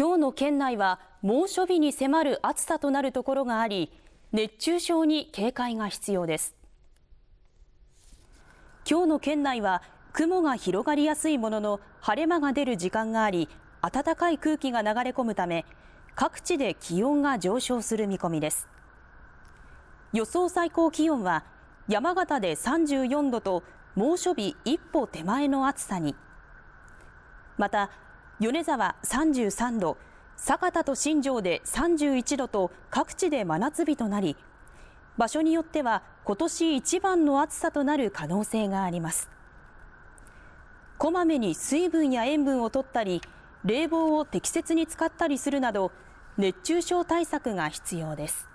今日の県内は猛暑日に迫る暑さとなるところがあり熱中症に警戒が必要です今日の県内は雲が広がりやすいものの晴れ間が出る時間があり暖かい空気が流れ込むため各地で気温が上昇する見込みです予想最高気温は山形で34度と猛暑日一歩手前の暑さにまた米沢33度、酒田と新庄で31度と各地で真夏日となり、場所によっては今年一番の暑さとなる可能性があります。こまめに水分や塩分を取ったり、冷房を適切に使ったりするなど、熱中症対策が必要です。